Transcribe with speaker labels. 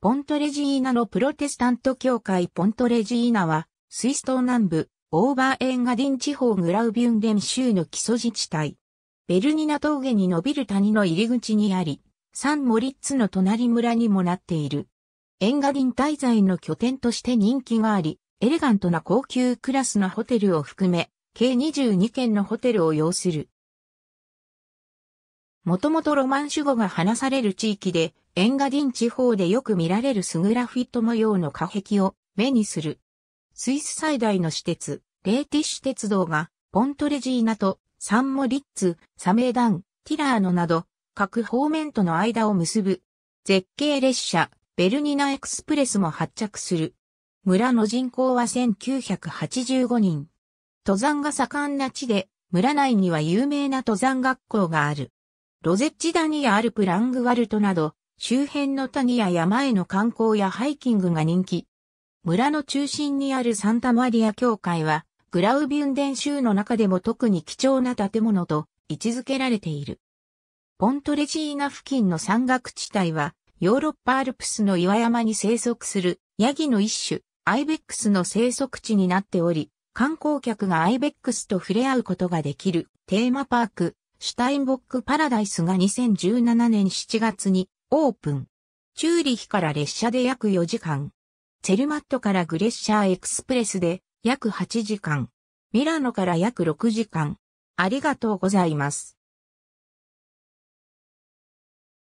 Speaker 1: ポントレジーナのプロテスタント教会ポントレジーナは、スイス島南部、オーバーエンガディン地方グラウビュンデン州の基礎自治体。ベルニナ峠に伸びる谷の入り口にあり、サン・モリッツの隣村にもなっている。エンガディン滞在の拠点として人気があり、エレガントな高級クラスのホテルを含め、計22軒のホテルを要する。もともとロマン主語が話される地域で、エンガディン地方でよく見られるスグラフィット模様の火壁を目にする。スイス最大の私鉄、レーティッシュ鉄道が、ポントレジーナとサンモリッツ、サメダン、ティラーノなど、各方面との間を結ぶ。絶景列車、ベルニナエクスプレスも発着する。村の人口は1985人。登山が盛んな地で、村内には有名な登山学校がある。ロゼッチ谷やアルプラングワルトなど、周辺の谷や山への観光やハイキングが人気。村の中心にあるサンタマリア教会は、グラウビュンデン州の中でも特に貴重な建物と位置づけられている。ポントレジーナ付近の山岳地帯は、ヨーロッパアルプスの岩山に生息するヤギの一種、アイベックスの生息地になっており、観光客がアイベックスと触れ合うことができるテーマパーク、シュタインボックパラダイスが2017年7月にオープン。チューリヒから列車で約4時間。チェルマットからグレッシャーエクスプレスで約8時間。ミラノから約6時間。ありがとうございます。